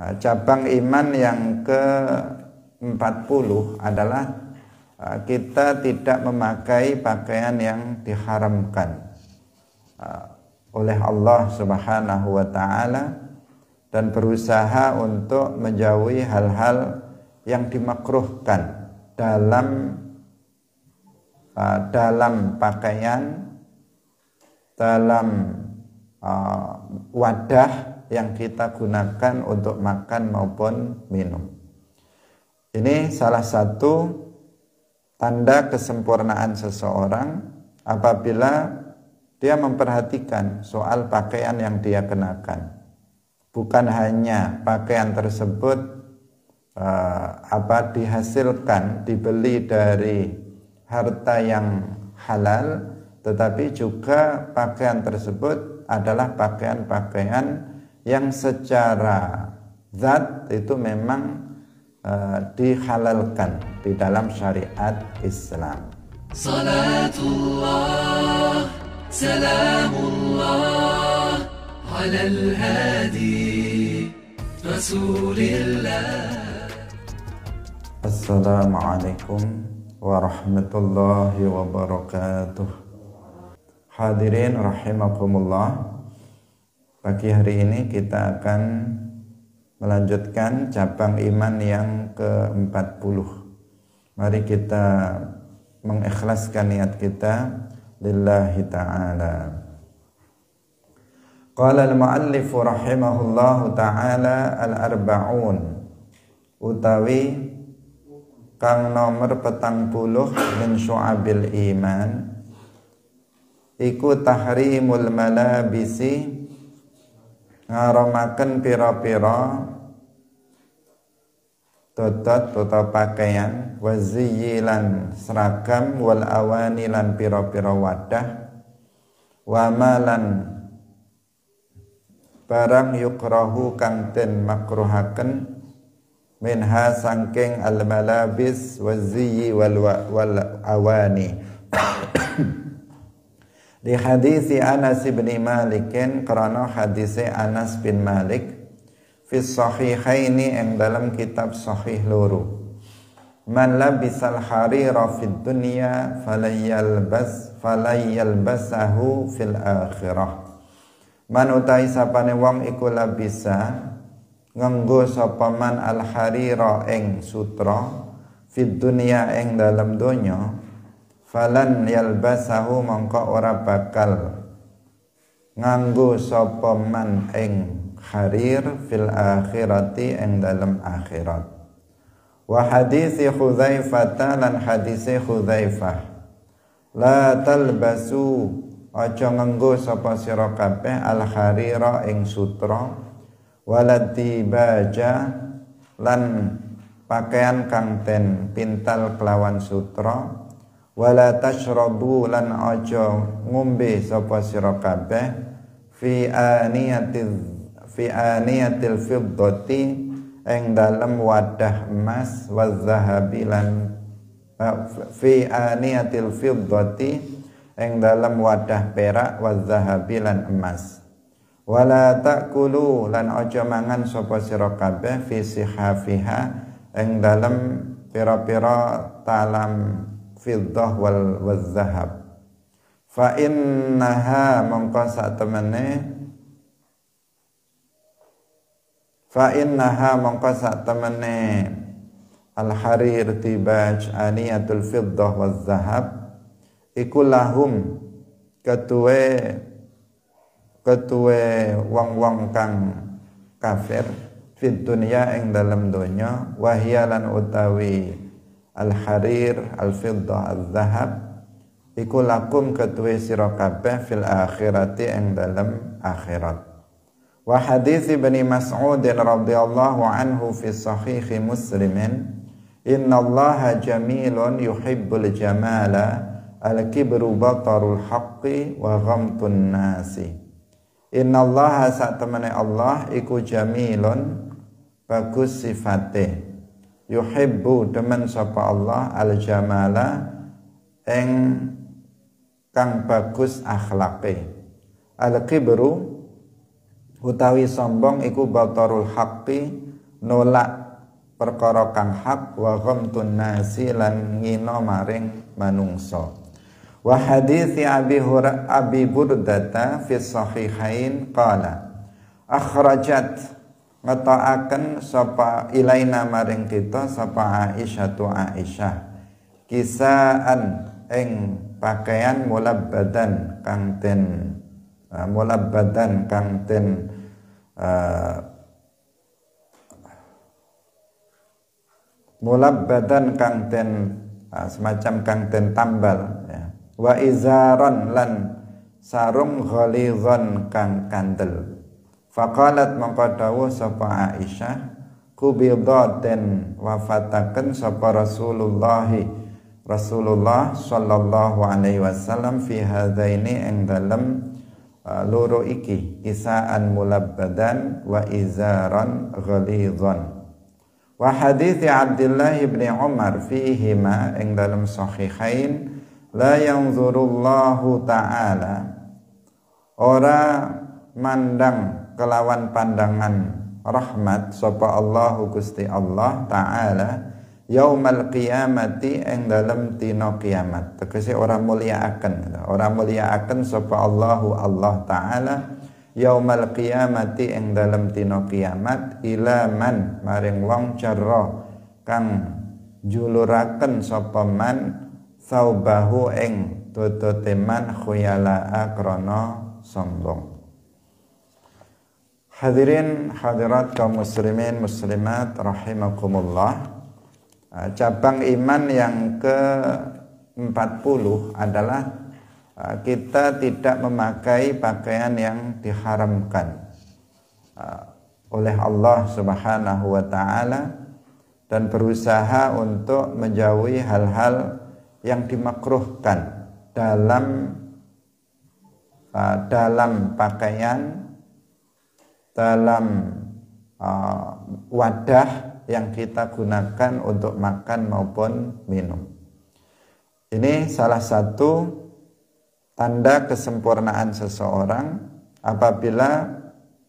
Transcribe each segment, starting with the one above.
Nah, cabang iman yang ke 40 adalah eh, kita tidak memakai pakaian yang diharamkan eh, oleh Allah Subhanahu wa taala dan berusaha untuk menjauhi hal-hal yang dimakruhkan dalam eh, dalam pakaian dalam wadah yang kita gunakan untuk makan maupun minum. Ini salah satu tanda kesempurnaan seseorang apabila dia memperhatikan soal pakaian yang dia kenakan. Bukan hanya pakaian tersebut eh, apa dihasilkan, dibeli dari harta yang halal, tetapi juga pakaian tersebut adalah pakaian-pakaian yang secara zat itu memang uh, dihalalkan di dalam syariat Islam. Salatullah, salamullah hadi Rasulillah. Assalamualaikum warahmatullahi wabarakatuh. Hadirin rahimakumullah. Pagi hari ini kita akan melanjutkan cabang iman yang ke-40. Mari kita mengikhlaskan niat kita lillahi ta'ala. Qala al muallifu rahimahullahu ta'ala al-arba'un utawi kang nomor petang puluh min syu'abil iman iku tahrimul malabisi ngaromaken pira-pira dodot tuta pakaian waziyilan seragam wal awani lan pira-pira wadah wamalan barang yukrahu kang den makruhaken minha sangking al malabis waziyi wal, wal awani Di hadis Anas bin Malik karena hadis Anas bin Malik fi sahihaini yang dalam kitab sahih luru, Man labisal harira fid dunya falayalbas falayalbasahu fil akhirah. Man utai sapane wong iku labisa nganggo sapa man al harira ing sutra fid dunya ing dalam donya falan yalbasahu mongko ora bakal nganggu sopoman eng ing harir fil akhirati ing dalam akhirat wa hadisi lan hadisi khuzaifah la talbasu aja nganggo sapa sira kabeh al harira ing sutra walati baja lan pakaian kang ten pintal kelawan sutra wala tashrabu lan aja ngombe sapa sira kabeh fi aniyatiz fi aniyatil fiddati ing dalem wadah emas wa zahabi lan eh, fi aniyatil fiddati ing dalem wadah perak wa zahabi lan emas wala takulu lan aja mangan sapa sira kabeh fi sihafiha ing dalem pira-pira talam fiddah wal wadzahab fa innaha mongko sak temene fa innaha mongko sak temene al harir tibaj aniyatul fiddah wal iku lahum ketue ketue wong-wong kang kafir fit eng ing dalam dunia wahyalan utawi al-harir al-fiddah al-zahab iku lakum kedue sira fil akhirati yang dalam akhirat wa hadits Ibnu Mas'ud radhiyallahu anhu fi sahih inna allaha jamilun yuhibbul jamala al-kibru batarul haqqi wa ghamtun nasi innallaha sak temene Allah iku jamilun bagus sifatih yuhibbu demen sapa Allah al jamala eng kang bagus akhlake al kibru utawi sombong iku batarul haqqi nolak perkara kang hak wa ghamtun nasi lan ngino maring manungsa wa hadithi abi hura abi burdata fi sahihain qala akhrajat ngetoaken sapa ilaina maring kita sapa Aisyah tu Aisyah kisaan eng pakaian mulabbadan kang ten uh, eh, badan kang ten uh, mulabbadan kang ten uh, eh, eh, semacam kang ten tambal ya. wa izaron lan sarung ghalizon kang kandel Fakalat mongko sapa Aisyah kubidaten wafataken sapa Rasulullah Rasulullah sallallahu alaihi wasallam fi hadzaini ing dalem uh, loro iki isaan mulabbadan wa izaran ghalidhan wa hadithi Abdullah ibn Umar ma ing dalem sahihain la yanzurullahu ta'ala ora mandang kelawan pandangan rahmat sapa Allah Gusti Allah taala yaumal qiyamati ing dalem dina kiamat tegese ora mulyaaken ora mulyaaken sapa Allahu Allah taala yaumal qiyamati ing dalem dina kiamat man maring wong jarra kang juluraken sapa man saubahu ing man khuyala akrana sombong Hadirin hadirat kaum muslimin muslimat rahimakumullah. Eh, cabang iman yang ke-40 adalah eh, kita tidak memakai pakaian yang diharamkan eh, oleh Allah Subhanahu wa taala dan berusaha untuk menjauhi hal-hal yang dimakruhkan dalam dalam pakaian dalam uh, wadah yang kita gunakan untuk makan maupun minum. Ini salah satu tanda kesempurnaan seseorang apabila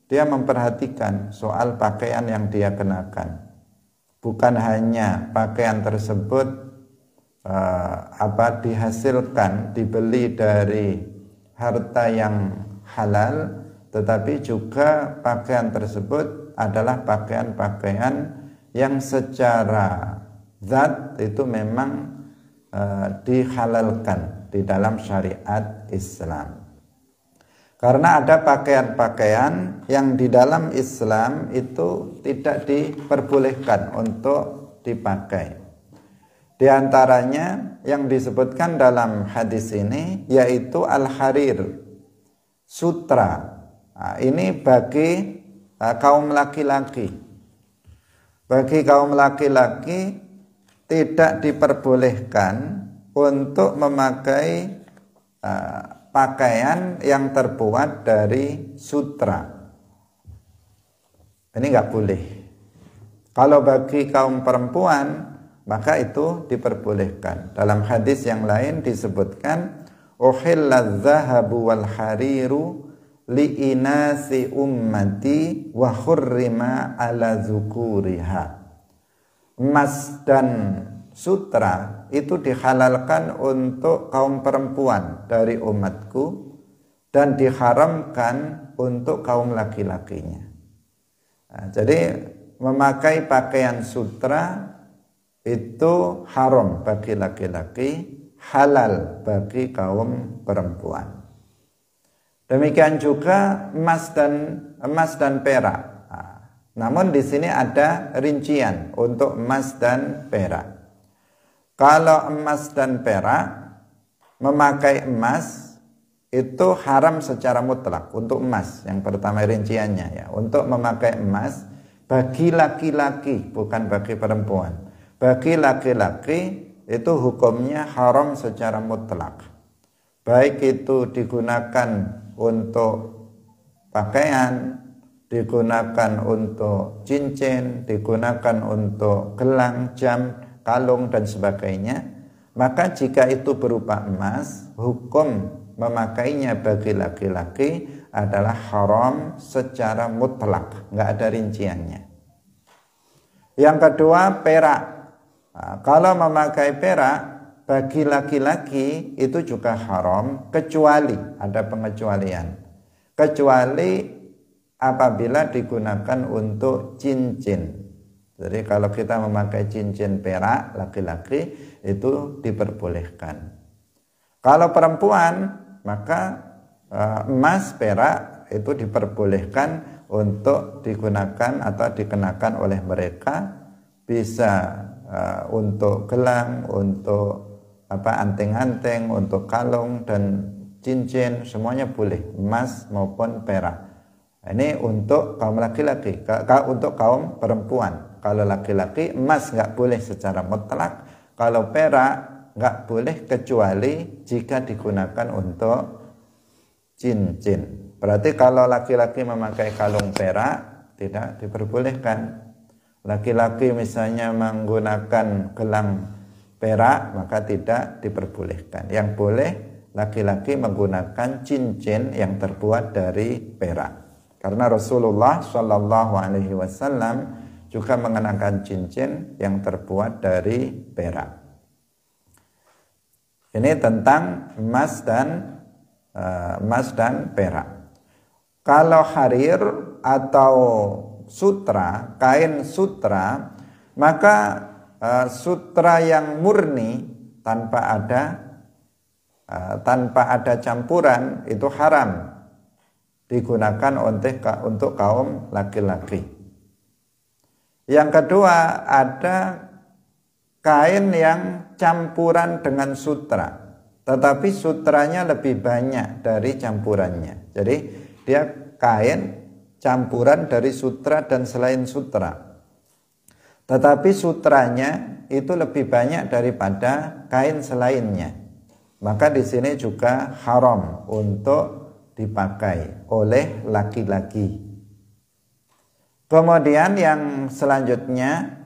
dia memperhatikan soal pakaian yang dia kenakan. Bukan hanya pakaian tersebut uh, apa dihasilkan dibeli dari harta yang halal tetapi juga pakaian tersebut adalah pakaian-pakaian yang secara zat itu memang uh, dihalalkan di dalam syariat Islam. Karena ada pakaian-pakaian yang di dalam Islam itu tidak diperbolehkan untuk dipakai. Di antaranya yang disebutkan dalam hadis ini yaitu al-harir, sutra Nah, ini bagi uh, kaum laki-laki. Bagi kaum laki-laki tidak diperbolehkan untuk memakai uh, pakaian yang terbuat dari sutra. Ini nggak boleh. Kalau bagi kaum perempuan maka itu diperbolehkan. Dalam hadis yang lain disebutkan ohil zahabu wal hariru li'inasi ummati wa hurrima ala zukuriha emas dan sutra itu dihalalkan untuk kaum perempuan dari umatku dan diharamkan untuk kaum laki-lakinya nah, jadi memakai pakaian sutra itu haram bagi laki-laki halal bagi kaum perempuan Demikian juga emas dan emas dan perak. namun di sini ada rincian untuk emas dan perak. Kalau emas dan perak memakai emas itu haram secara mutlak untuk emas yang pertama rinciannya ya. Untuk memakai emas bagi laki-laki bukan bagi perempuan. Bagi laki-laki itu hukumnya haram secara mutlak. Baik itu digunakan untuk pakaian, digunakan untuk cincin, digunakan untuk gelang, jam, kalung dan sebagainya, maka jika itu berupa emas, hukum memakainya bagi laki-laki adalah haram secara mutlak, nggak ada rinciannya. Yang kedua perak. Nah, kalau memakai perak bagi laki-laki itu juga haram kecuali ada pengecualian kecuali apabila digunakan untuk cincin jadi kalau kita memakai cincin perak laki-laki itu diperbolehkan kalau perempuan maka eh, emas perak itu diperbolehkan untuk digunakan atau dikenakan oleh mereka bisa eh, untuk gelang, untuk apa anting-anting untuk kalung dan cincin semuanya boleh emas maupun perak ini untuk kaum laki-laki untuk kaum perempuan kalau laki-laki emas nggak boleh secara mutlak kalau perak nggak boleh kecuali jika digunakan untuk cincin berarti kalau laki-laki memakai kalung perak tidak diperbolehkan laki-laki misalnya menggunakan gelang perak maka tidak diperbolehkan. Yang boleh laki-laki menggunakan cincin yang terbuat dari perak. Karena Rasulullah Shallallahu Alaihi Wasallam juga mengenakan cincin yang terbuat dari perak. Ini tentang emas dan eh, emas dan perak. Kalau harir atau sutra, kain sutra, maka Eh, sutra yang murni tanpa ada uh, tanpa ada campuran itu haram digunakan untuk untuk kaum laki-laki. Yang kedua ada kain yang campuran dengan sutra, tetapi sutranya lebih banyak dari campurannya. Jadi dia kain campuran dari sutra dan selain sutra. Tetapi sutranya itu lebih banyak daripada kain selainnya. Maka di sini juga haram untuk dipakai oleh laki-laki. Kemudian yang selanjutnya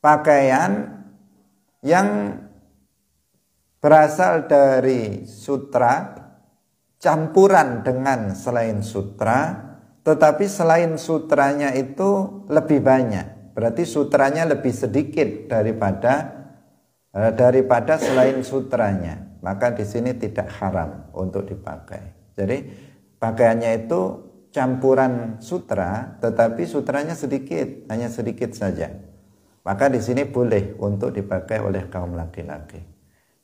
pakaian yang berasal dari sutra campuran dengan selain sutra, tetapi selain sutranya itu lebih banyak Berarti sutranya lebih sedikit daripada eh, daripada selain sutranya. Maka di sini tidak haram untuk dipakai. Jadi pakaiannya itu campuran sutra, tetapi sutranya sedikit, hanya sedikit saja. Maka di sini boleh untuk dipakai oleh kaum laki-laki.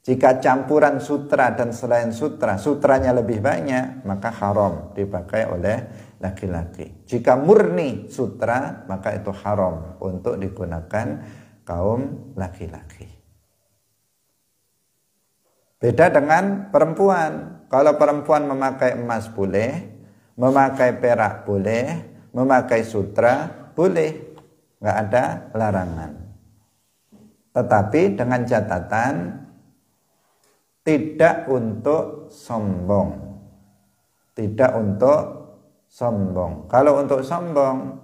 Jika campuran sutra dan selain sutra, sutranya lebih banyak, maka haram dipakai oleh laki-laki. Jika murni sutra, maka itu haram untuk digunakan kaum laki-laki. Beda dengan perempuan. Kalau perempuan memakai emas boleh, memakai perak boleh, memakai sutra boleh. Nggak ada larangan. Tetapi dengan catatan tidak untuk sombong, tidak untuk sombong. Kalau untuk sombong,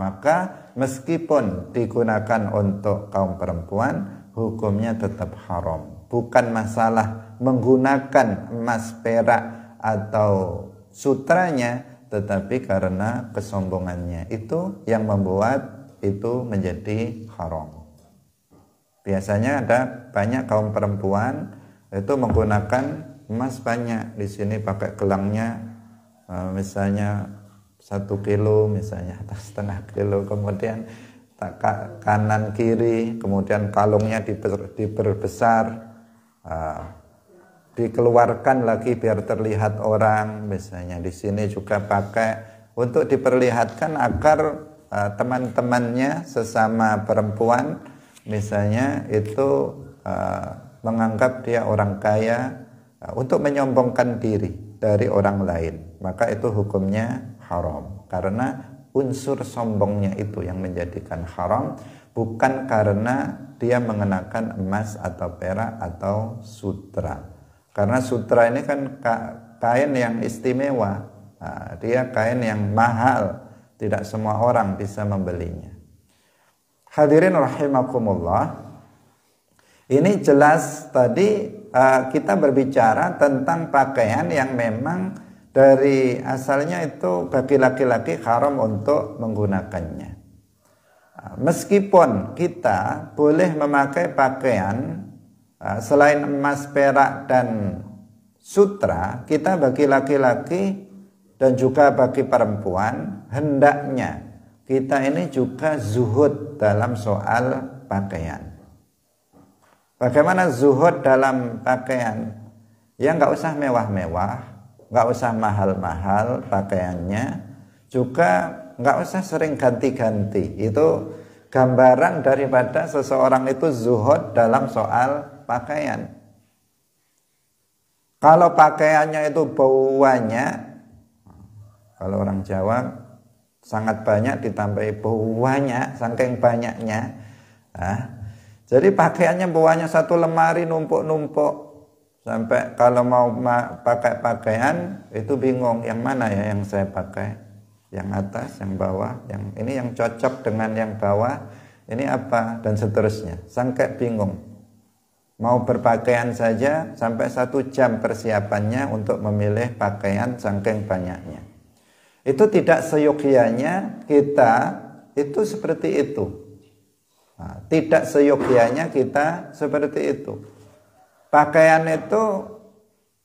maka meskipun digunakan untuk kaum perempuan, hukumnya tetap haram. Bukan masalah menggunakan emas, perak, atau sutranya, tetapi karena kesombongannya. Itu yang membuat itu menjadi haram. Biasanya ada banyak kaum perempuan itu menggunakan emas banyak. Di sini pakai gelangnya Eh, misalnya satu kilo misalnya atau setengah kilo kemudian tak kanan kiri kemudian kalungnya diper, diperbesar uh, dikeluarkan lagi biar terlihat orang misalnya di sini juga pakai untuk diperlihatkan agar uh, teman-temannya sesama perempuan misalnya itu uh, menganggap dia orang kaya uh, untuk menyombongkan diri dari orang lain maka itu hukumnya haram karena unsur sombongnya itu yang menjadikan haram bukan karena dia mengenakan emas atau perak atau sutra karena sutra ini kan kain yang istimewa nah, dia kain yang mahal tidak semua orang bisa membelinya hadirin rahimakumullah ini jelas tadi Eh, kita berbicara tentang pakaian yang memang dari asalnya itu bagi laki-laki haram untuk menggunakannya. Eh, meskipun kita boleh memakai pakaian eh, selain emas, perak, dan sutra, kita bagi laki-laki dan juga bagi perempuan hendaknya kita ini juga zuhud dalam soal pakaian. Bagaimana zuhud dalam pakaian? Ya nggak usah mewah-mewah, nggak usah mahal-mahal pakaiannya, juga nggak usah sering ganti-ganti. Itu gambaran daripada seseorang itu zuhud dalam soal pakaian. Kalau pakaiannya itu bauannya, kalau orang Jawa sangat banyak ditambahi bauannya, Sangking saking banyaknya, ah, jadi pakaiannya bawahnya satu lemari numpuk-numpuk sampai kalau mau pakai pakaian itu bingung yang mana ya yang saya pakai yang atas yang bawah yang ini yang cocok dengan yang bawah ini apa dan seterusnya sangka bingung mau berpakaian saja sampai satu jam persiapannya untuk memilih pakaian sangkeng banyaknya itu tidak seyogianya kita itu seperti itu Nah, tidak seyogianya kita seperti itu. Pakaian itu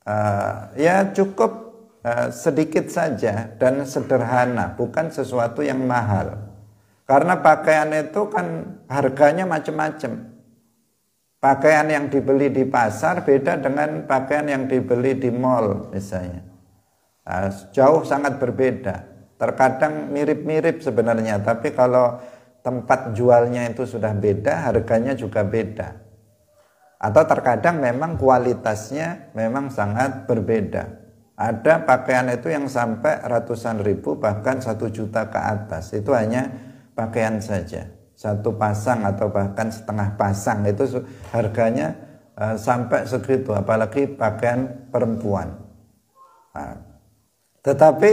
uh, ya cukup uh, sedikit saja dan sederhana, bukan sesuatu yang mahal. Karena pakaian itu kan harganya macam-macam. Pakaian yang dibeli di pasar beda dengan pakaian yang dibeli di mall misalnya. Uh, jauh sangat berbeda. Terkadang mirip-mirip sebenarnya, tapi kalau tempat jualnya itu sudah beda, harganya juga beda. Atau terkadang memang kualitasnya memang sangat berbeda. Ada pakaian itu yang sampai ratusan ribu bahkan satu juta ke atas. Itu hanya pakaian saja. Satu pasang atau bahkan setengah pasang itu harganya eh, sampai segitu. Apalagi pakaian perempuan. Nah, tetapi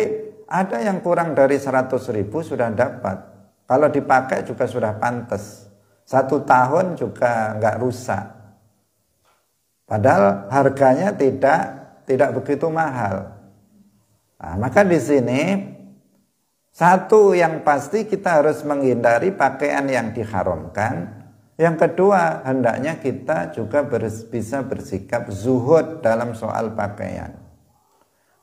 ada yang kurang dari seratus ribu sudah dapat. Kalau dipakai juga sudah pantas. Satu tahun juga nggak rusak. Padahal harganya tidak tidak begitu mahal. Nah, maka di sini satu yang pasti kita harus menghindari pakaian yang diharamkan. Yang kedua, hendaknya kita juga bers bisa bersikap zuhud dalam soal pakaian.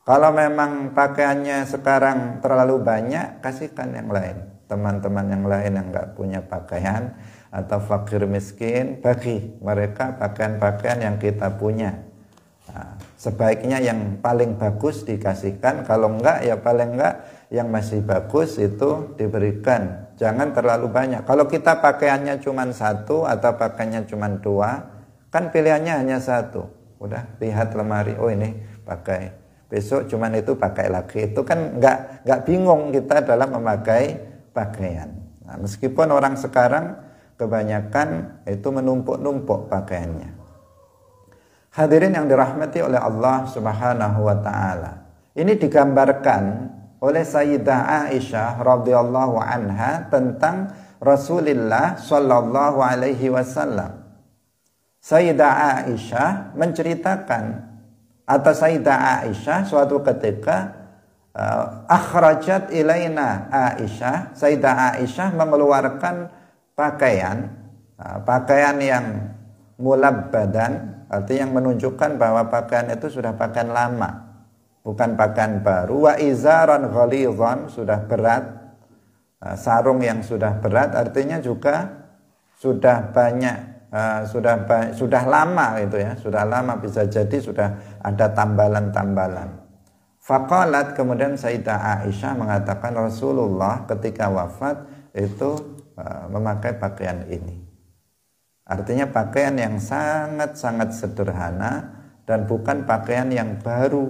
Kalau memang pakaiannya sekarang terlalu banyak, kasihkan yang lain teman-teman yang lain yang nggak punya pakaian atau fakir miskin bagi mereka pakaian-pakaian yang kita punya nah, sebaiknya yang paling bagus dikasihkan kalau enggak ya paling enggak yang masih bagus itu diberikan jangan terlalu banyak kalau kita pakaiannya cuma satu atau pakaiannya cuma dua kan pilihannya hanya satu udah lihat lemari oh ini pakai besok cuman itu pakai lagi itu kan nggak nggak bingung kita dalam memakai pakaian. Nah, meskipun orang sekarang kebanyakan itu menumpuk-numpuk pakaiannya. Hadirin yang dirahmati oleh Allah Subhanahu wa taala. Ini digambarkan oleh Sayyidah Aisyah radhiyallahu anha tentang Rasulullah shallallahu alaihi wasallam. Sayyidah Aisyah menceritakan atau Sayyidah Aisyah suatu ketika uh, akhrajat ilaina Aisyah, Sayyidah Aisyah mengeluarkan pakaian uh, pakaian yang mulab badan artinya yang menunjukkan bahwa pakaian itu sudah pakaian lama bukan pakaian baru wa izaran ghalizan sudah berat uh, sarung yang sudah berat artinya juga sudah banyak uh, sudah sudah lama itu ya sudah lama bisa jadi sudah ada tambalan-tambalan Fakolat kemudian Sayyidah Aisyah mengatakan Rasulullah ketika wafat itu e, memakai pakaian ini. Artinya pakaian yang sangat-sangat sederhana dan bukan pakaian yang baru.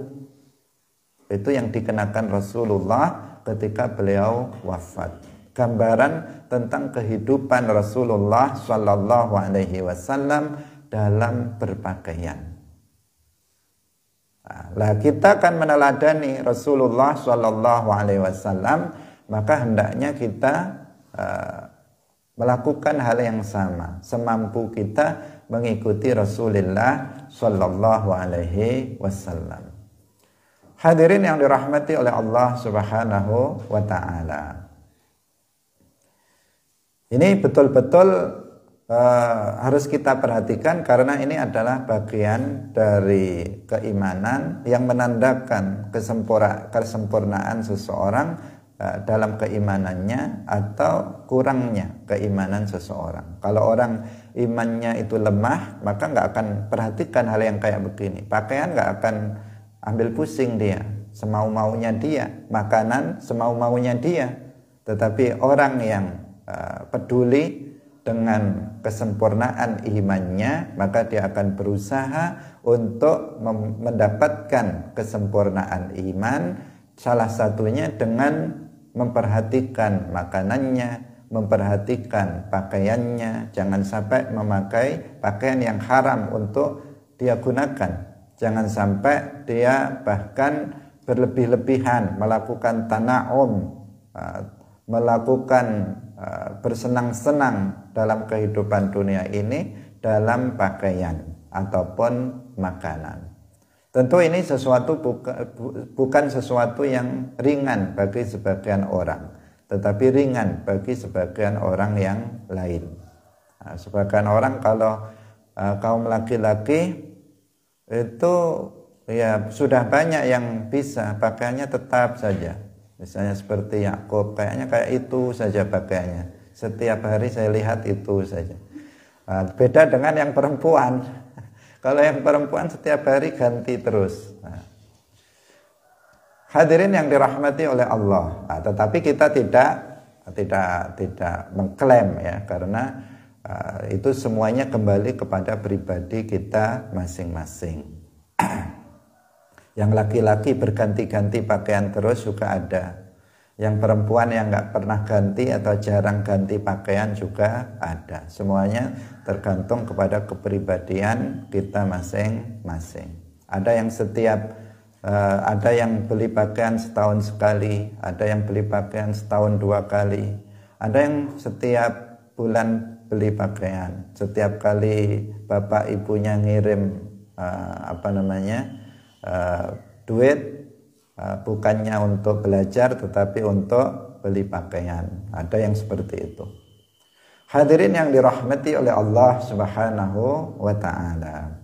Itu yang dikenakan Rasulullah ketika beliau wafat. Gambaran tentang kehidupan Rasulullah Shallallahu Alaihi Wasallam dalam berpakaian. Lah kita akan meneladani Rasulullah Shallallahu Alaihi Wasallam, maka hendaknya kita uh, melakukan hal yang sama, semampu kita mengikuti Rasulullah Shallallahu Alaihi Wasallam. Hadirin yang dirahmati oleh Allah Subhanahu wa Ta'ala. Ini betul-betul e, harus kita perhatikan karena ini adalah bagian dari keimanan yang menandakan kesempura kesempurnaan seseorang e, dalam keimanannya atau kurangnya keimanan seseorang. Kalau orang imannya itu lemah, maka nggak akan perhatikan hal yang kayak begini. Pakaian nggak akan ambil pusing dia, semau-maunya dia, makanan semau-maunya dia. Tetapi orang yang uh, peduli dengan kesempurnaan imannya, maka dia akan berusaha untuk mendapatkan kesempurnaan iman, salah satunya dengan memperhatikan makanannya, memperhatikan pakaiannya, jangan sampai memakai pakaian yang haram untuk dia gunakan. Jangan sampai dia bahkan berlebih-lebihan melakukan tanaum ah, melakukan e, bersenang-senang dalam kehidupan dunia ini dalam pakaian ataupun makanan. Tentu ini sesuatu buka, bukan sesuatu yang ringan bagi sebagian orang, tetapi ringan bagi sebagian orang yang lain. Nah, sebagian orang kalau uh, kaum laki-laki itu ya sudah banyak yang bisa pakainya tetap saja Misalnya seperti Yakub, kayaknya kayak itu saja pakaiannya. Setiap hari saya lihat itu saja. Nah, beda dengan yang perempuan. Kalau yang perempuan setiap hari ganti terus. Nah. Hadirin yang dirahmati oleh Allah. Nah, tetapi kita tidak tidak tidak mengklaim ya karena uh, itu semuanya kembali kepada pribadi kita masing-masing. Yang laki-laki berganti-ganti pakaian terus juga ada. Yang perempuan yang nggak pernah ganti atau jarang ganti pakaian juga ada. Semuanya tergantung kepada kepribadian kita masing-masing. Ada yang setiap uh, ada yang beli pakaian setahun sekali, ada yang beli pakaian setahun dua kali, ada yang setiap bulan beli pakaian, setiap kali bapak ibunya ngirim uh, apa namanya Eh, duit eh, bukannya untuk belajar tetapi untuk beli pakaian. Ada yang seperti itu. Hadirin yang dirahmati oleh Allah Subhanahu wa taala.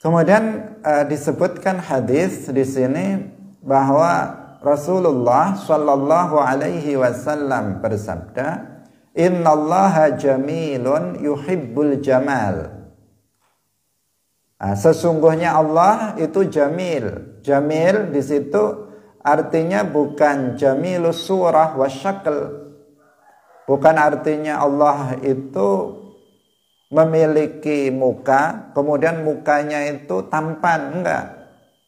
Kemudian uh, disebutkan hadis di sini bahwa Rasulullah Shallallahu Alaihi Wasallam bersabda, Inna Allah jamilun yuhibbul jamal. Nah, sesungguhnya Allah itu jamil. Jamil di situ artinya bukan jamilus surah wasyakl. Bukan artinya Allah itu memiliki muka, kemudian mukanya itu tampan, enggak.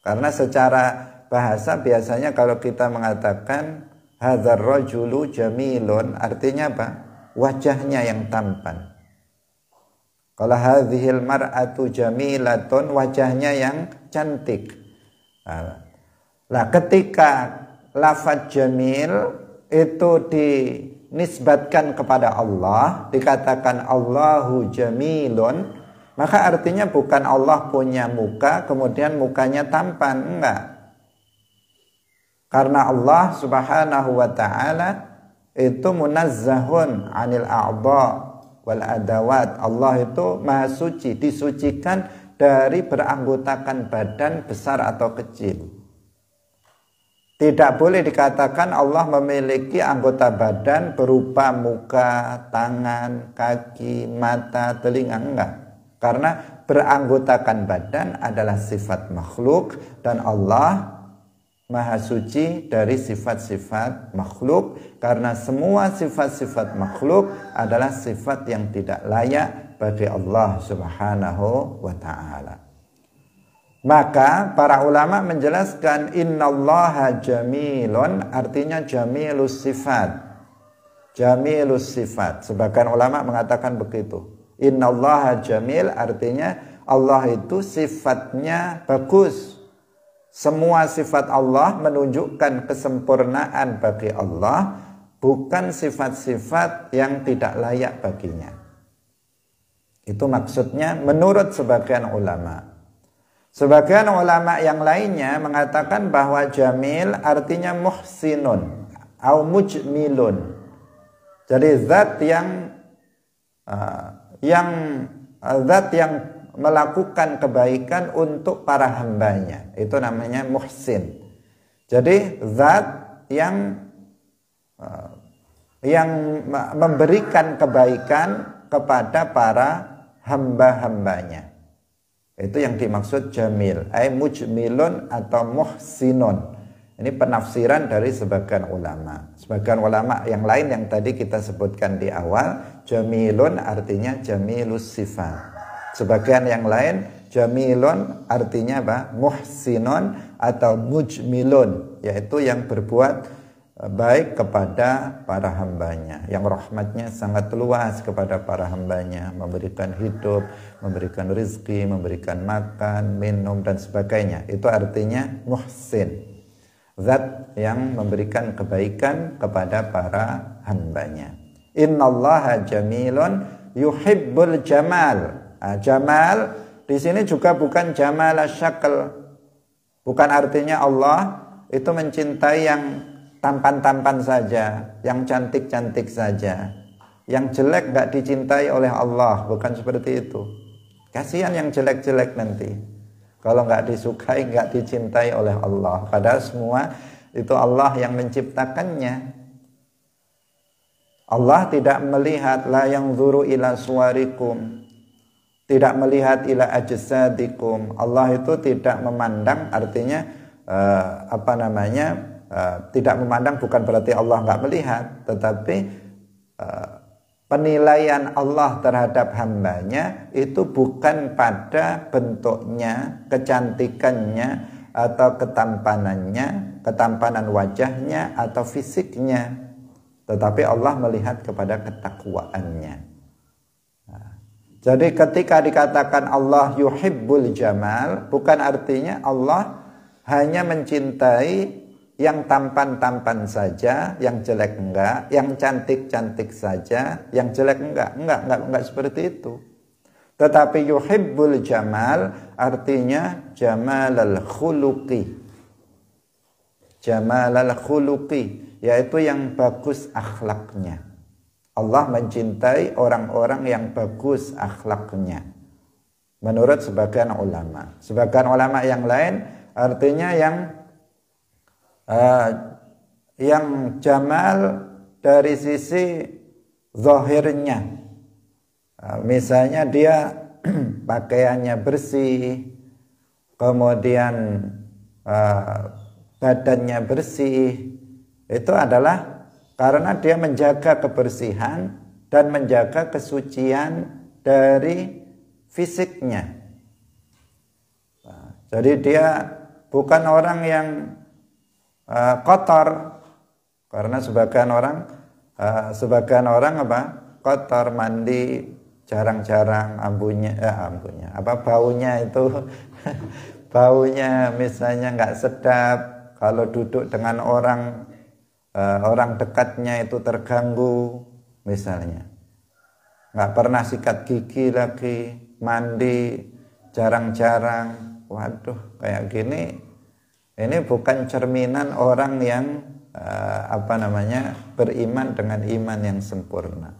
Karena secara bahasa biasanya kalau kita mengatakan hazar rajulu jamilun artinya apa? Wajahnya yang tampan. Kalau hadhil mar'atu jamilatun wajahnya yang cantik. Nah, ketika lafaz jamil itu dinisbatkan kepada Allah, dikatakan Allahu jamilun, maka artinya bukan Allah punya muka kemudian mukanya tampan, enggak. Karena Allah Subhanahu wa taala itu munazzahun anil a'dha wal adawat. Allah itu maha suci, disucikan dari beranggotakan badan besar atau kecil. Tidak boleh dikatakan Allah memiliki anggota badan berupa muka, tangan, kaki, mata, telinga, enggak. Karena beranggotakan badan adalah sifat makhluk dan Allah maha suci dari sifat-sifat makhluk karena semua sifat-sifat makhluk adalah sifat yang tidak layak bagi Allah Subhanahu wa taala. Maka para ulama menjelaskan innallaha jamilun artinya jamilus sifat. Jamilus sifat. Sebagian ulama mengatakan begitu. Innallaha jamil artinya Allah itu sifatnya bagus, semua sifat Allah menunjukkan kesempurnaan bagi Allah, bukan sifat-sifat yang tidak layak baginya. Itu maksudnya menurut sebagian ulama. Sebagian ulama yang lainnya mengatakan bahwa jamil artinya muhsinun atau mujmilun. Jadi zat yang uh, yang uh, zat yang melakukan kebaikan untuk para hambanya. Itu namanya muhsin. Jadi zat yang eh, yang memberikan kebaikan kepada para hamba-hambanya. Itu yang dimaksud jamil, ay mujmilun atau muhsinun. Ini penafsiran dari sebagian ulama. Sebagian ulama yang lain yang tadi kita sebutkan di awal, jamilun artinya jamilus sifat. Sebagian yang lain jamilun artinya apa? muhsinon atau mujmilon yaitu yang berbuat eh, baik kepada para hambanya yang rahmatnya sangat luas kepada para hambanya memberikan hidup memberikan rizki memberikan makan minum dan sebagainya itu artinya muhsin zat yang memberikan kebaikan kepada para hambanya innallaha jamilun yuhibbul jamal Nah, jamal di sini juga bukan jamal asyakal. Bukan artinya Allah itu mencintai yang tampan-tampan saja, yang cantik-cantik saja. Yang jelek nggak dicintai oleh Allah, bukan seperti itu. Kasihan yang jelek-jelek nanti. Kalau nggak disukai, nggak dicintai oleh Allah. Padahal semua itu Allah yang menciptakannya. Allah tidak melihat la yang zuru ila suarikum tidak melihat ila ajsadikum. Allah itu tidak memandang artinya uh, apa namanya? Uh, tidak memandang bukan berarti Allah nggak melihat, tetapi uh, penilaian Allah terhadap hambanya itu bukan pada bentuknya, kecantikannya atau ketampanannya, ketampanan wajahnya atau fisiknya, tetapi Allah melihat kepada ketakwaannya. Jadi ketika dikatakan Allah yuhibbul jamal, bukan artinya Allah hanya mencintai yang tampan-tampan saja, yang jelek enggak, yang cantik-cantik saja, yang jelek enggak. Enggak, enggak, enggak seperti itu. Tetapi yuhibbul jamal artinya jamalal khuluqi. Jamalal khuluqi, yaitu yang bagus akhlaknya. Allah mencintai orang-orang yang bagus akhlaknya. Menurut sebagian ulama. Sebagian ulama yang lain artinya yang uh, yang jamal dari sisi zohirnya. Eh, misalnya dia pakaiannya bersih, kemudian uh, badannya bersih, itu adalah karena dia menjaga kebersihan dan menjaga kesucian dari fisiknya. Nah, jadi dia bukan orang yang uh, kotor karena sebagian orang uh, sebagian orang apa kotor mandi jarang-jarang ambunya eh, ambunya apa baunya itu baunya misalnya nggak sedap kalau duduk dengan orang uh, orang dekatnya itu terganggu misalnya nggak pernah sikat gigi lagi mandi jarang-jarang waduh kayak gini ini bukan cerminan orang yang uh, apa namanya beriman dengan iman yang sempurna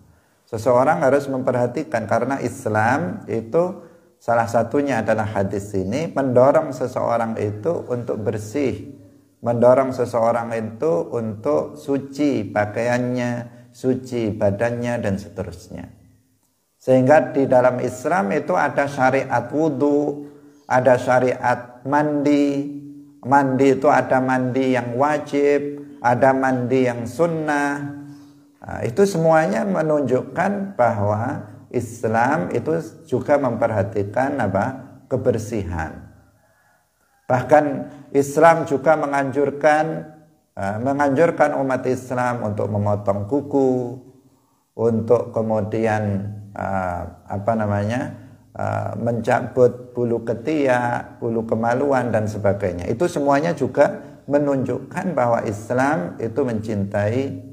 seseorang harus memperhatikan karena Islam itu salah satunya adalah hadis ini mendorong seseorang itu untuk bersih mendorong seseorang itu untuk suci pakaiannya, suci badannya dan seterusnya. Sehingga di dalam Islam itu ada syariat wudhu, ada syariat mandi. Mandi itu ada mandi yang wajib, ada mandi yang sunnah. Nah, itu semuanya menunjukkan bahwa Islam itu juga memperhatikan apa kebersihan. Bahkan Islam juga menganjurkan eh, menganjurkan umat Islam untuk memotong kuku, untuk kemudian eh, apa namanya eh, mencabut bulu ketiak, bulu kemaluan dan sebagainya. Itu semuanya juga menunjukkan bahwa Islam itu mencintai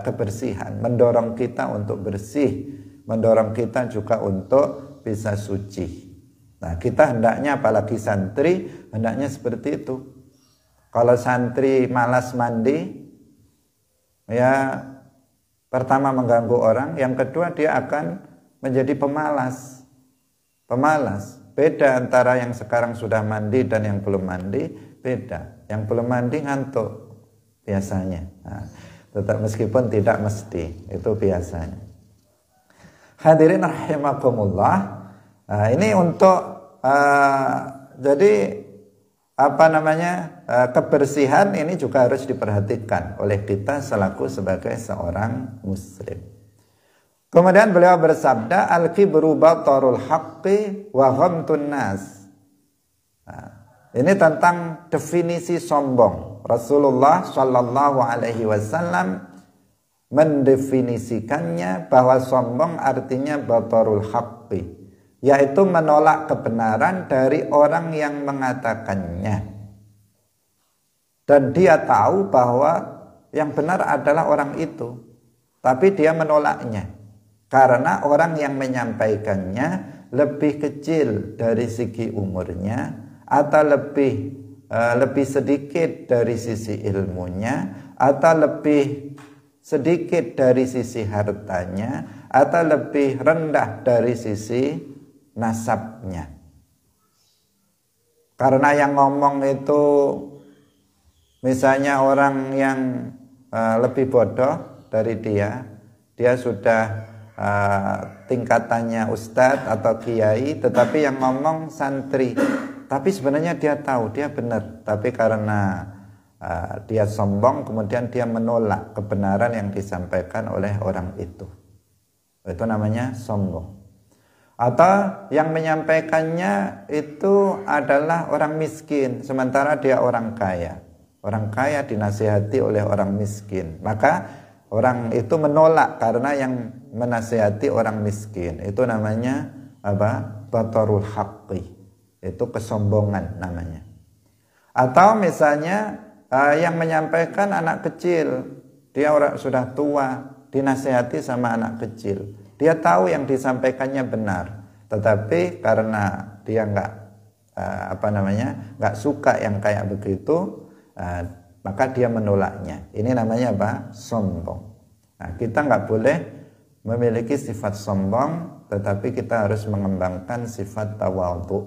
kebersihan, mendorong kita untuk bersih, mendorong kita juga untuk bisa suci. Nah, kita hendaknya apalagi santri hendaknya seperti itu. Kalau santri malas mandi ya pertama mengganggu orang, yang kedua dia akan menjadi pemalas. Pemalas. Beda antara yang sekarang sudah mandi dan yang belum mandi, beda. Yang belum mandi ngantuk biasanya. Nah, tetap meskipun tidak mesti, itu biasanya. Hadirin rahimakumullah. Nah, ini untuk uh, jadi apa namanya uh, kebersihan ini juga harus diperhatikan oleh kita selaku sebagai seorang muslim. Kemudian beliau bersabda al-kibru batarul haqqi wa ghamtun nas. Nah, ini tentang definisi sombong. Rasulullah Shallallahu alaihi wasallam mendefinisikannya bahwa sombong artinya batarul haqqi yaitu menolak kebenaran dari orang yang mengatakannya. Dan dia tahu bahwa yang benar adalah orang itu, tapi dia menolaknya karena orang yang menyampaikannya lebih kecil dari segi umurnya atau lebih eh, lebih sedikit dari sisi ilmunya atau lebih sedikit dari sisi hartanya atau lebih rendah dari sisi nasabnya. Karena yang ngomong itu misalnya orang yang uh, lebih bodoh dari dia, dia sudah uh, tingkatannya ustadz atau kiai, tetapi yang ngomong santri. Tapi sebenarnya dia tahu dia benar, tapi karena uh, dia sombong kemudian dia menolak kebenaran yang disampaikan oleh orang itu. Itu namanya sombong atau yang menyampaikannya itu adalah orang miskin sementara dia orang kaya orang kaya dinasihati oleh orang miskin maka orang itu menolak karena yang menasihati orang miskin itu namanya apa batarul haqqi itu kesombongan namanya atau misalnya uh, yang menyampaikan anak kecil dia orang sudah tua dinasihati sama anak kecil dia tahu yang disampaikannya benar, tetapi karena dia nggak uh, apa namanya nggak suka yang kayak begitu, uh, maka dia menolaknya. Ini namanya apa? Sombong. Nah, kita nggak boleh memiliki sifat sombong, tetapi kita harus mengembangkan sifat tawadhu.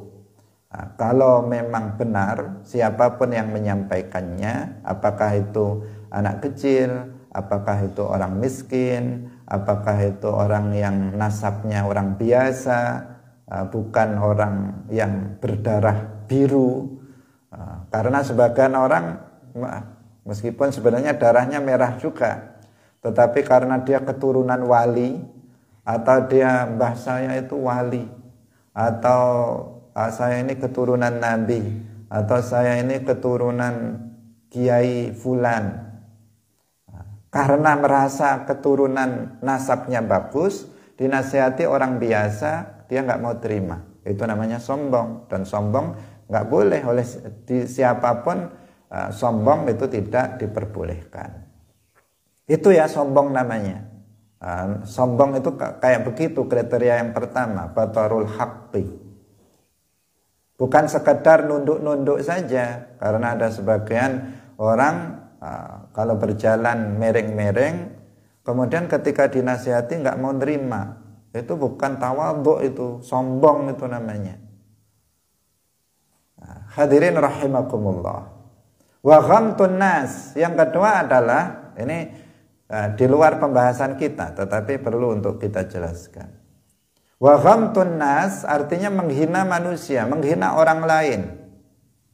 Nah, kalau memang benar siapapun yang menyampaikannya, apakah itu anak kecil, apakah itu orang miskin, apakah itu orang yang nasabnya orang biasa, eh, bukan orang yang berdarah biru. Eh, karena sebagian orang meskipun sebenarnya darahnya merah juga, tetapi karena dia keturunan wali atau dia mbah saya itu wali atau ah, saya ini keturunan nabi atau saya ini keturunan kiai fulan karena merasa keturunan nasabnya bagus, dinasehati orang biasa, dia nggak mau terima. Itu namanya sombong. Dan sombong nggak boleh oleh di, siapapun eh, sombong itu tidak diperbolehkan. Itu ya sombong namanya. Eh, sombong itu kayak begitu kriteria yang pertama, batarul haqqi. Bukan sekedar nunduk-nunduk saja karena ada sebagian orang eh, kalau berjalan mereng-mereng, kemudian ketika dinasihati nggak mau nerima, itu bukan tawaduk itu, sombong itu namanya. Nah, hadirin rahimakumullah. Wa ghamtun nas. Yang kedua adalah ini eh, di luar pembahasan kita tetapi perlu untuk kita jelaskan. Wa ghamtun nas artinya menghina manusia, menghina orang lain.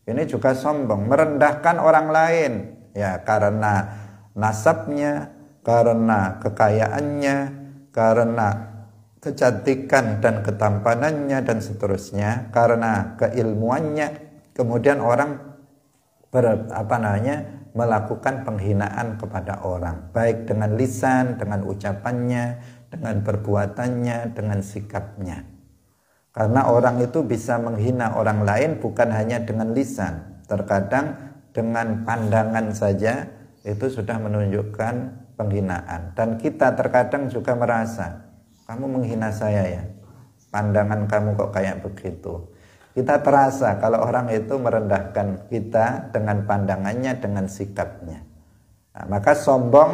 Ini juga sombong, merendahkan orang lain ya karena nasabnya karena kekayaannya karena kecantikan dan ketampanannya dan seterusnya karena keilmuannya kemudian orang ber, apa namanya melakukan penghinaan kepada orang baik dengan lisan dengan ucapannya dengan perbuatannya dengan sikapnya karena orang itu bisa menghina orang lain bukan hanya dengan lisan terkadang dengan pandangan saja itu sudah menunjukkan penghinaan dan kita terkadang juga merasa kamu menghina saya ya pandangan kamu kok kayak begitu kita terasa kalau orang itu merendahkan kita dengan pandangannya dengan sikapnya nah, maka sombong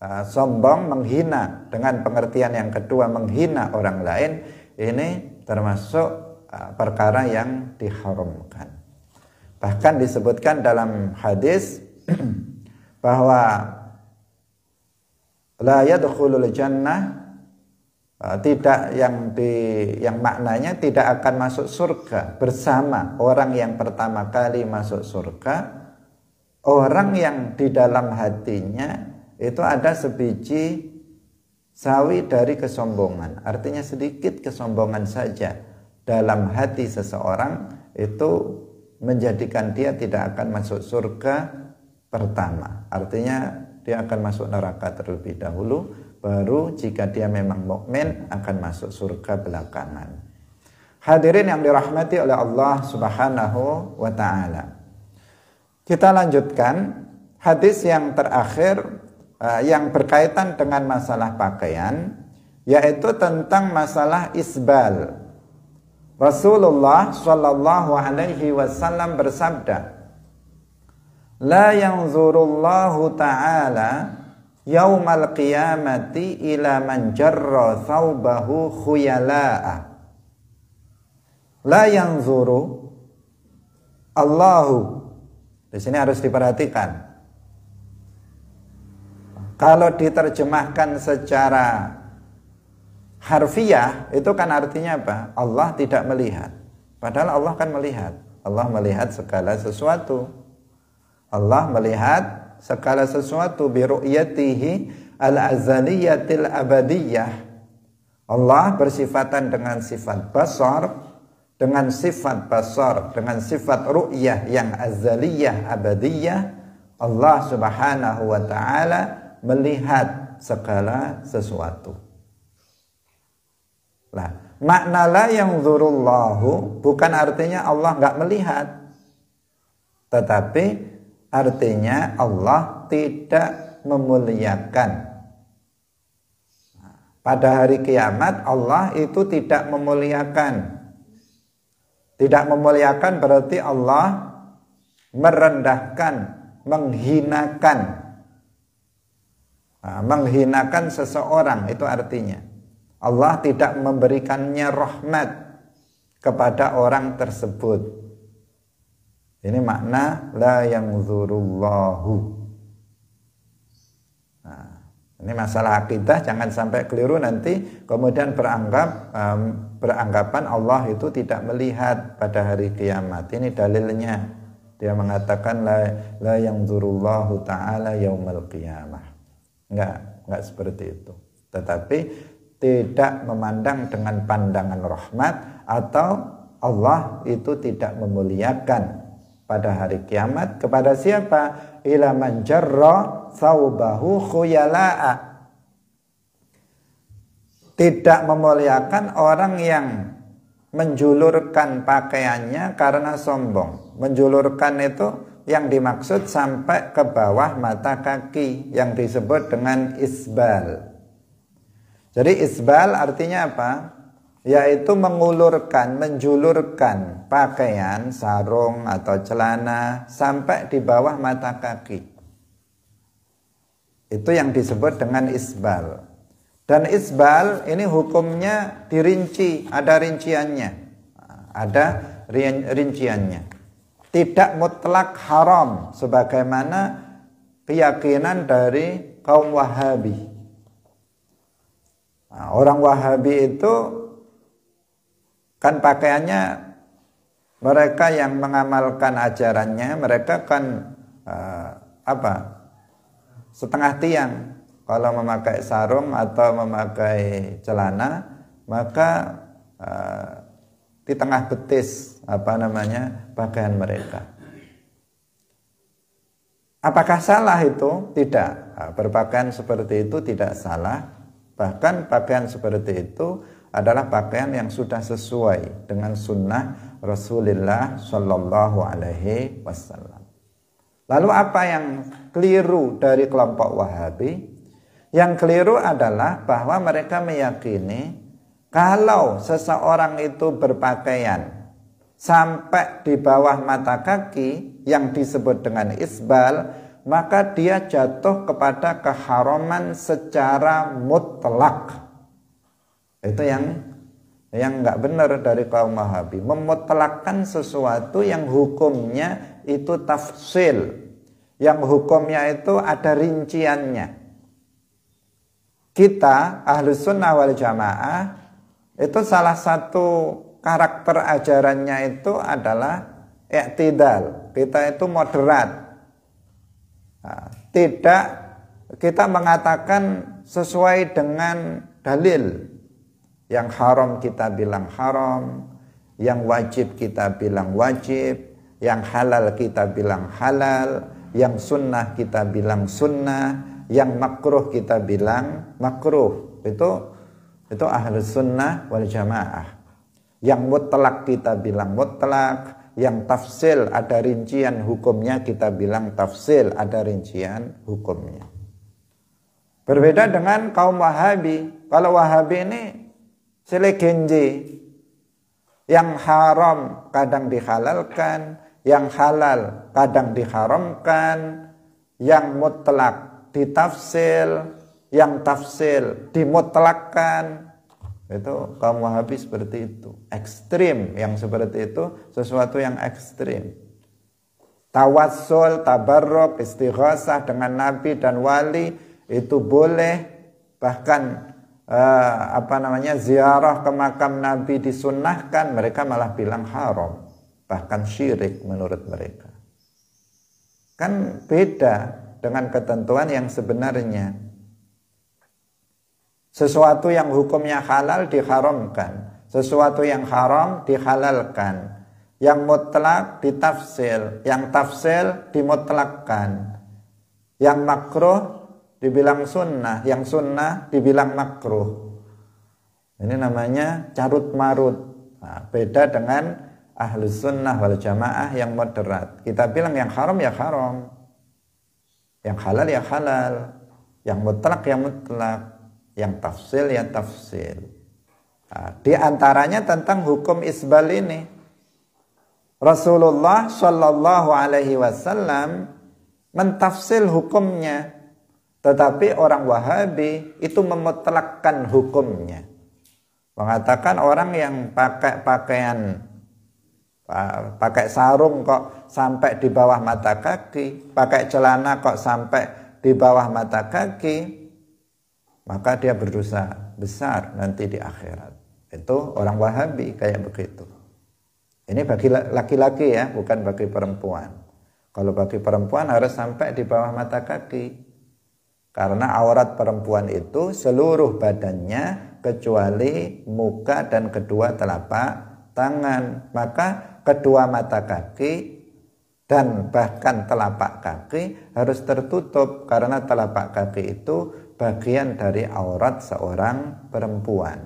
uh, sombong menghina dengan pengertian yang kedua menghina orang lain ini termasuk uh, perkara yang diharamkan Bahkan disebutkan dalam hadis bahwa la yadkhulul jannah e, tidak yang di yang maknanya tidak akan masuk surga bersama orang yang pertama kali masuk surga orang yang di dalam hatinya itu ada sebiji sawi dari kesombongan artinya sedikit kesombongan saja dalam hati seseorang itu menjadikan dia tidak akan masuk surga pertama. Artinya dia akan masuk neraka terlebih dahulu, baru jika dia memang mukmin akan masuk surga belakangan. Hadirin yang dirahmati oleh Allah Subhanahu wa taala. Kita lanjutkan hadis yang terakhir eh, yang berkaitan dengan masalah pakaian yaitu tentang masalah isbal Rasulullah Shallallahu Alaihi Wasallam bersabda, ينظر الله تعالى يوم القيامة إلى من jarra ثوبه khuyala'a. لا ينظر الله Di sini harus diperhatikan. Kalau diterjemahkan secara harfiah itu kan artinya apa? Allah tidak melihat. Padahal Allah kan melihat. Allah melihat segala sesuatu. Allah melihat segala sesuatu ru'yatihi al-azaliyatil abadiyah. Allah bersifatan dengan sifat basar, dengan sifat basar, dengan sifat ru'yah yang azaliyah abadiyah. Allah subhanahu wa ta'ala melihat segala sesuatu. Lah, makna la yang zurullahu bukan artinya Allah nggak melihat. Tetapi artinya Allah tidak memuliakan. Pada hari kiamat Allah itu tidak memuliakan. Tidak memuliakan berarti Allah merendahkan, menghinakan. Nah, menghinakan seseorang itu artinya. Allah tidak memberikannya rahmat kepada orang tersebut. Ini makna la yang Nah, ini masalah akidah, jangan sampai keliru nanti kemudian beranggap um, beranggapan Allah itu tidak melihat pada hari kiamat. Ini dalilnya. Dia mengatakan la, la yang zurullahu taala yaumal qiyamah. Enggak, enggak seperti itu. Tetapi tidak memandang dengan pandangan rahmat atau Allah itu tidak memuliakan pada hari kiamat kepada siapa ila man jarra saubahu khuyala'a tidak memuliakan orang yang menjulurkan pakaiannya karena sombong menjulurkan itu yang dimaksud sampai ke bawah mata kaki yang disebut dengan isbal jadi isbal artinya apa? Yaitu mengulurkan, menjulurkan pakaian, sarung atau celana sampai di bawah mata kaki. Itu yang disebut dengan isbal. Dan isbal ini hukumnya dirinci, ada rinciannya. Ada rinciannya. Tidak mutlak haram sebagaimana keyakinan dari kaum Wahabi. Nah, orang Wahabi itu kan pakaiannya mereka yang mengamalkan ajarannya mereka kan uh, apa setengah tiang kalau memakai sarung atau memakai celana maka uh, di tengah betis apa namanya pakaian mereka. Apakah salah itu? Tidak. Nah, berpakaian seperti itu tidak salah Bahkan pakaian seperti itu adalah pakaian yang sudah sesuai dengan sunnah Rasulullah Shallallahu Alaihi Wasallam. Lalu apa yang keliru dari kelompok Wahabi? Yang keliru adalah bahwa mereka meyakini kalau seseorang itu berpakaian sampai di bawah mata kaki yang disebut dengan isbal maka dia jatuh kepada keharaman secara mutlak. Itu yang yang nggak benar dari kaum Wahabi memutlakkan sesuatu yang hukumnya itu tafsil yang hukumnya itu ada rinciannya kita ahlu sunnah wal jamaah itu salah satu karakter ajarannya itu adalah iktidal kita itu moderat Nah, tidak kita mengatakan sesuai dengan dalil. Yang haram kita bilang haram, yang wajib kita bilang wajib, yang halal kita bilang halal, yang sunnah kita bilang sunnah, yang makruh kita bilang makruh. Itu itu ahli sunnah wal jamaah. Yang mutlak kita bilang mutlak, yang tafsil ada rincian hukumnya kita bilang tafsil ada rincian hukumnya. Berbeda dengan kaum Wahabi. Kalau Wahabi ini selegenji yang haram kadang dihalalkan, yang halal kadang diharamkan, yang mutlak ditafsil, yang tafsil dimutlakkan, itu kaum Wahabi seperti itu ekstrim yang seperti itu sesuatu yang ekstrim tawassul tabarruk istighosah dengan nabi dan wali itu boleh bahkan eh, apa namanya ziarah ke makam nabi disunahkan mereka malah bilang haram bahkan syirik menurut mereka kan beda dengan ketentuan yang sebenarnya sesuatu yang hukumnya halal diharamkan, sesuatu yang haram dihalalkan. Yang mutlak ditafsir, yang tafsir dimutlakkan. Yang makruh dibilang sunnah, yang sunnah dibilang makruh. Ini namanya carut marut. Nah, beda dengan ahlus sunnah wal jamaah yang moderat. Kita bilang yang haram ya haram. Yang halal ya halal. Yang mutlak ya mutlak yang tafsil ya tafsil nah, di antaranya tentang hukum isbal ini Rasulullah Shallallahu Alaihi Wasallam mentafsil hukumnya tetapi orang Wahabi itu memutlakkan hukumnya. Mengatakan orang yang pakai pakaian pakai sarung kok sampai di bawah mata kaki, pakai celana kok sampai di bawah mata kaki, maka dia berdosa besar nanti di akhirat. Itu orang Wahabi kayak begitu. Ini bagi laki-laki ya, bukan bagi perempuan. Kalau bagi perempuan harus sampai di bawah mata kaki. Karena aurat perempuan itu seluruh badannya kecuali muka dan kedua telapak tangan. Maka kedua mata kaki dan bahkan telapak kaki harus tertutup karena telapak kaki itu bagian dari aurat seorang perempuan.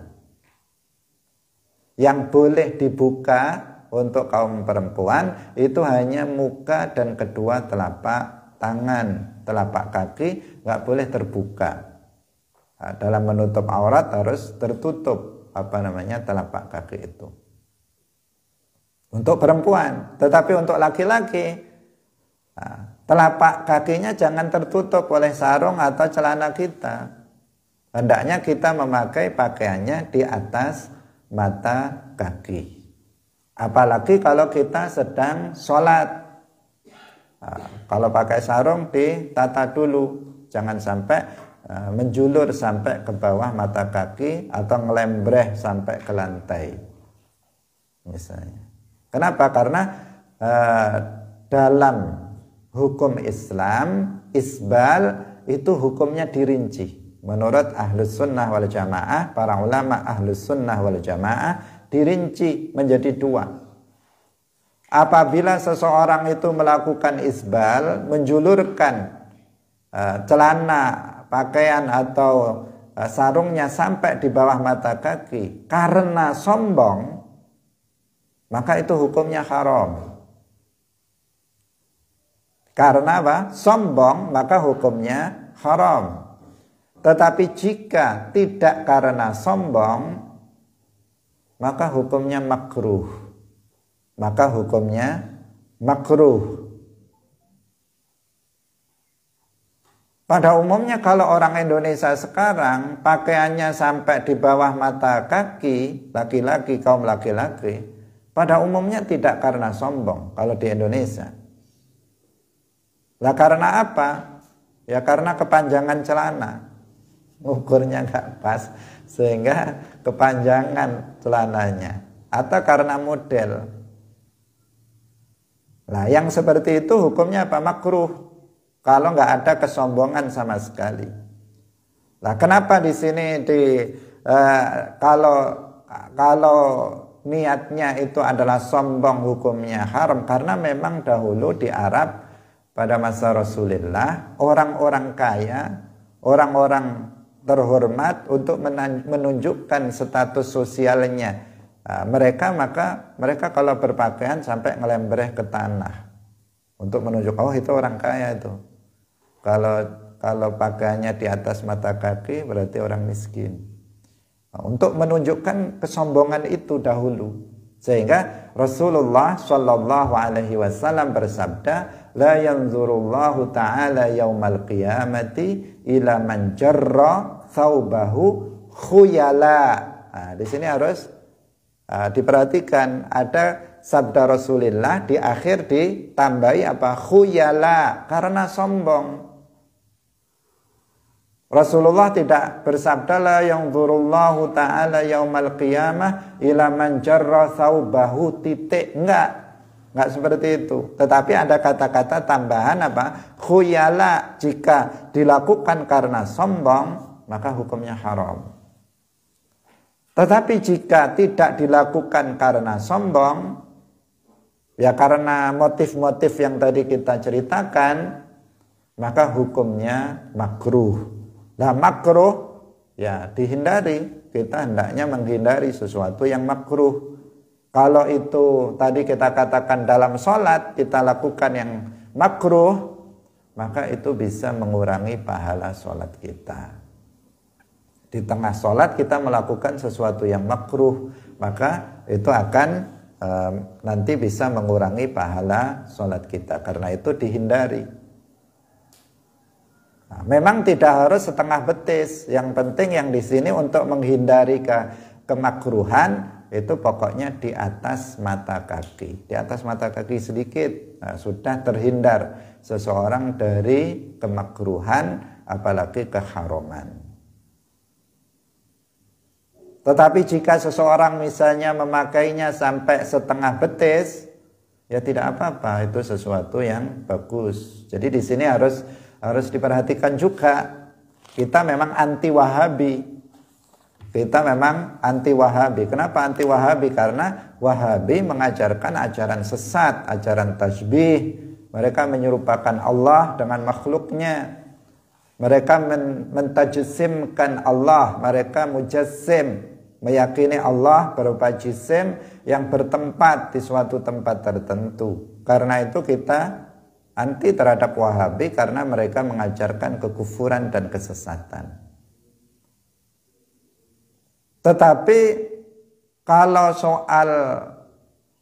Yang boleh dibuka untuk kaum perempuan itu hanya muka dan kedua telapak tangan, telapak kaki nggak boleh terbuka. Nah, dalam menutup aurat harus tertutup apa namanya telapak kaki itu. Untuk perempuan, tetapi untuk laki-laki nah, Telapak kakinya jangan tertutup oleh sarung atau celana kita. Hendaknya kita memakai pakaiannya di atas mata kaki. Apalagi kalau kita sedang sholat. Nah, kalau pakai sarung ditata dulu. Jangan sampai eh, menjulur sampai ke bawah mata kaki atau ngelembreh sampai ke lantai. Misalnya. Kenapa? Karena eh, dalam hukum Islam isbal itu hukumnya dirinci menurut ahlus sunnah wal jamaah para ulama ahlus sunnah wal jamaah dirinci menjadi dua apabila seseorang itu melakukan isbal menjulurkan uh, celana pakaian atau eh, sarungnya sampai di bawah mata kaki karena sombong maka itu hukumnya haram karena apa? Sombong maka hukumnya haram. Tetapi jika tidak karena sombong maka hukumnya makruh. Maka hukumnya makruh. Pada umumnya kalau orang Indonesia sekarang pakaiannya sampai di bawah mata kaki laki-laki kaum laki-laki pada umumnya tidak karena sombong kalau di Indonesia lah karena apa? Ya karena kepanjangan celana. Ukurnya nggak pas sehingga kepanjangan celananya atau karena model. Lah yang seperti itu hukumnya apa? Makruh. Kalau nggak ada kesombongan sama sekali. Lah kenapa di sini di uh, kalau kalau niatnya itu adalah sombong hukumnya haram karena memang dahulu di Arab pada masa Rasulullah orang-orang kaya, orang-orang terhormat untuk menunjukkan status sosialnya. Ah, mereka maka mereka kalau berpakaian sampai ngelembreh ke tanah untuk menunjuk oh itu orang kaya itu. Kalau kalau pakaiannya di atas mata kaki berarti orang miskin. Nah, untuk menunjukkan kesombongan itu dahulu. Sehingga Rasulullah Shallallahu alaihi wasallam bersabda, la yanzurullahu ta'ala yaumal qiyamati ila man jarra thawbahu khuyala. Nah, di sini harus uh, diperhatikan ada sabda Rasulullah di akhir ditambahi apa khuyala karena sombong. Rasulullah tidak bersabda la yang dzurullahu taala yaumal qiyamah ila man jarra thawbahu titik enggak Nggak seperti itu. Tetapi ada kata-kata tambahan apa? Khuyala jika dilakukan karena sombong, maka hukumnya haram. Tetapi jika tidak dilakukan karena sombong, ya karena motif-motif yang tadi kita ceritakan, maka hukumnya makruh. Nah makruh ya dihindari. Kita hendaknya menghindari sesuatu yang makruh. Kalau itu tadi kita katakan dalam sholat kita lakukan yang makruh, maka itu bisa mengurangi pahala sholat kita. Di tengah sholat kita melakukan sesuatu yang makruh, maka itu akan um, nanti bisa mengurangi pahala sholat kita. Karena itu dihindari. Nah, memang tidak harus setengah betis. Yang penting yang di sini untuk menghindari ke kemakruhan itu pokoknya di atas mata kaki. Di atas mata kaki sedikit nah, sudah terhindar seseorang dari kemakruhan apalagi keharuman. Tetapi jika seseorang misalnya memakainya sampai setengah betis, ya tidak apa-apa, itu sesuatu yang bagus. Jadi di sini harus harus diperhatikan juga kita memang anti Wahabi, kita memang anti Wahabi. Kenapa anti Wahabi? Karena Wahabi mengajarkan ajaran sesat, ajaran tasbih. Mereka menyerupakan Allah dengan makhluknya. Mereka men mentajisimkan Allah. Mereka mujassim. Meyakini Allah berupa jisim yang bertempat di suatu tempat tertentu. Karena itu kita anti terhadap Wahabi karena mereka mengajarkan kekufuran dan kesesatan. Tetapi kalau soal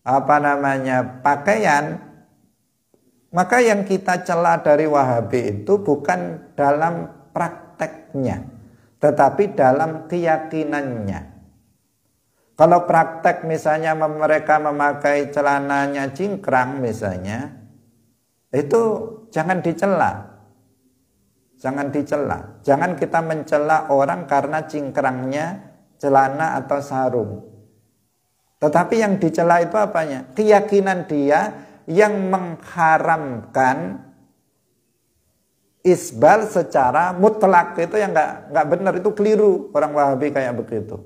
apa namanya pakaian, maka yang kita celah dari Wahabi itu bukan dalam prakteknya, tetapi dalam keyakinannya. Kalau praktek misalnya mereka memakai celananya cingkrang misalnya, itu jangan dicela. Jangan dicela. Jangan kita mencela orang karena cingkrangnya celana atau sarung. Tetapi yang dicela itu apanya? Keyakinan dia yang mengharamkan isbal secara mutlak itu yang nggak nggak benar itu keliru orang Wahabi kayak begitu.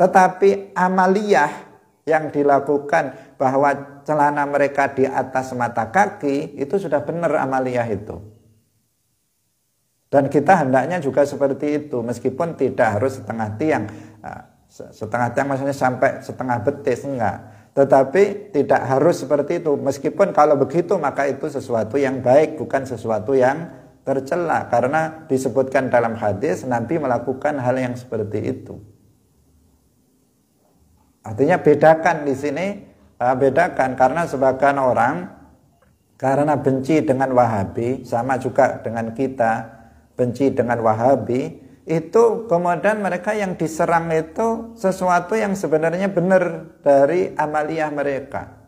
Tetapi amaliyah yang dilakukan bahwa celana mereka di atas mata kaki itu sudah benar amaliyah itu. Dan kita hendaknya juga seperti itu, meskipun tidak harus setengah tiang, ah, setengah tiang maksudnya sampai setengah betis enggak. Tetapi tidak harus seperti itu, meskipun kalau begitu maka itu sesuatu yang baik, bukan sesuatu yang tercela karena disebutkan dalam hadis nanti melakukan hal yang seperti itu. Artinya bedakan di sini, ah, bedakan karena sebagian orang karena benci dengan Wahabi sama juga dengan kita benci dengan Wahabi, itu kemudian mereka yang diserang itu sesuatu yang sebenarnya benar dari amaliah mereka.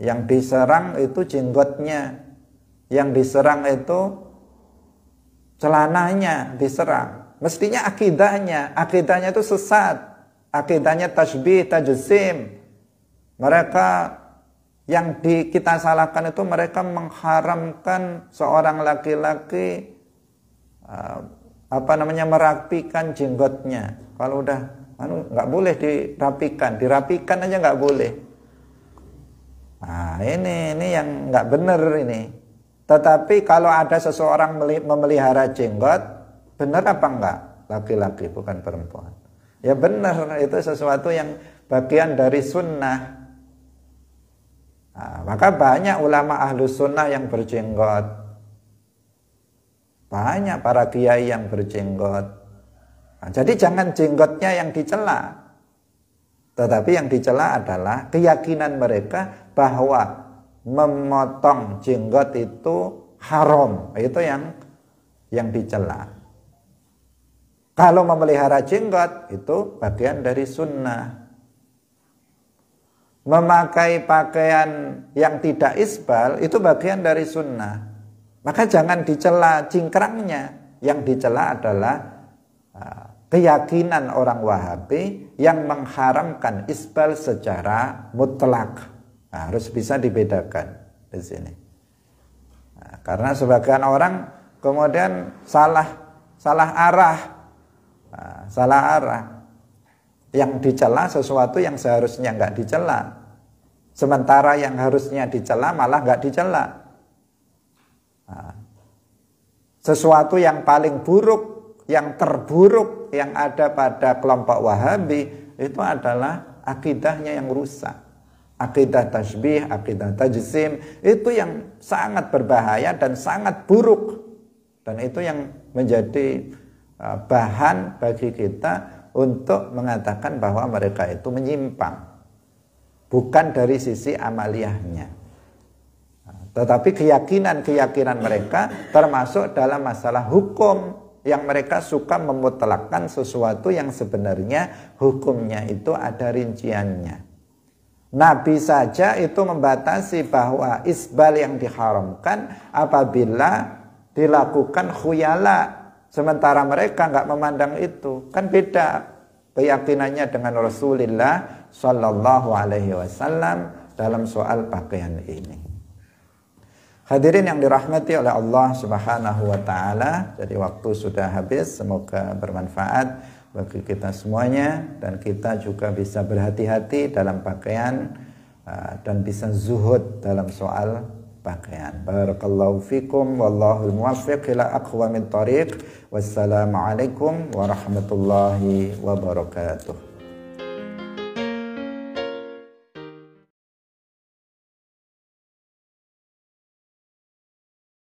Yang diserang itu jenggotnya, yang diserang itu celananya diserang. Mestinya akidahnya, akidahnya itu sesat, akidahnya tasbih, tajusim Mereka yang di, kita salahkan itu mereka mengharamkan seorang laki-laki Ah, apa namanya merapikan jenggotnya. Kalau udah anu nggak boleh dirapikan, dirapikan aja nggak boleh. Nah, ini ini yang nggak benar ini. Tetapi kalau ada seseorang memelihara jenggot, benar apa enggak? Laki-laki bukan perempuan. Ya benar, itu sesuatu yang bagian dari sunnah. Nah, maka banyak ulama ahlu sunnah yang berjenggot. Banyak para kiai yang berjenggot. Nah, jadi jangan jenggotnya yang dicela. Tetapi yang dicela adalah keyakinan mereka bahwa memotong jenggot itu haram. Itu yang yang dicela. Kalau memelihara jenggot itu bagian dari sunnah. Memakai pakaian yang tidak isbal itu bagian dari sunnah. Maka jangan dicela cingkrangnya. Yang dicela adalah uh, keyakinan orang Wahabi yang mengharamkan isbal secara mutlak. Nah, harus bisa dibedakan di sini. Nah, karena sebagian orang kemudian salah salah arah. Nah, salah arah. Yang dicela sesuatu yang seharusnya nggak dicela. Sementara yang harusnya dicela malah nggak dicela. Ah. Sesuatu yang paling buruk, yang terburuk yang ada pada kelompok Wahabi itu adalah akidahnya yang rusak. Akidah tasbih, akidah tajzim itu yang sangat berbahaya dan sangat buruk. Dan itu yang menjadi ah, bahan bagi kita untuk mengatakan bahwa mereka itu menyimpang bukan dari sisi amaliyahnya tetapi keyakinan-keyakinan hmm. mereka termasuk dalam masalah hukum yang mereka suka memutlakkan sesuatu yang sebenarnya hukumnya itu ada rinciannya. Nabi saja itu membatasi bahwa isbal yang diharamkan apabila dilakukan khuyala sementara mereka nggak memandang itu kan beda keyakinannya dengan Rasulullah Shallallahu Alaihi Wasallam dalam soal pakaian ini. Hadirin yang dirahmati oleh Allah Subhanahu wa taala, jadi waktu sudah habis, semoga bermanfaat bagi kita semuanya dan kita juga bisa berhati-hati dalam pakaian uh, dan bisa zuhud dalam soal pakaian. Barakallahu fikum wallahu muwaffiq ila aqwamit tariq. Wassalamualaikum warahmatullahi wabarakatuh.